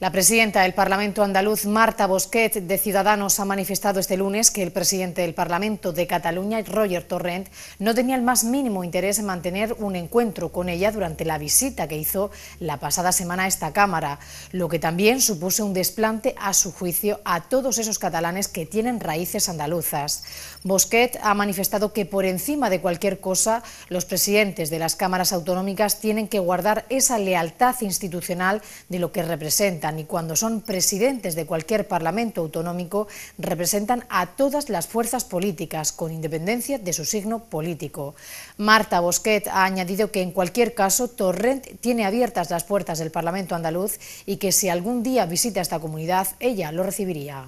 La presidenta del Parlamento andaluz, Marta Bosquet, de Ciudadanos, ha manifestado este lunes que el presidente del Parlamento de Cataluña, Roger Torrent, no tenía el más mínimo interés en mantener un encuentro con ella durante la visita que hizo la pasada semana a esta Cámara, lo que también supuso un desplante, a su juicio, a todos esos catalanes que tienen raíces andaluzas. Bosquet ha manifestado que por encima de cualquier cosa, los presidentes de las cámaras autonómicas tienen que guardar esa lealtad institucional de lo que representan y cuando son presidentes de cualquier parlamento autonómico, representan a todas las fuerzas políticas, con independencia de su signo político. Marta Bosquet ha añadido que en cualquier caso Torrent tiene abiertas las puertas del Parlamento andaluz y que si algún día visita esta comunidad, ella lo recibiría.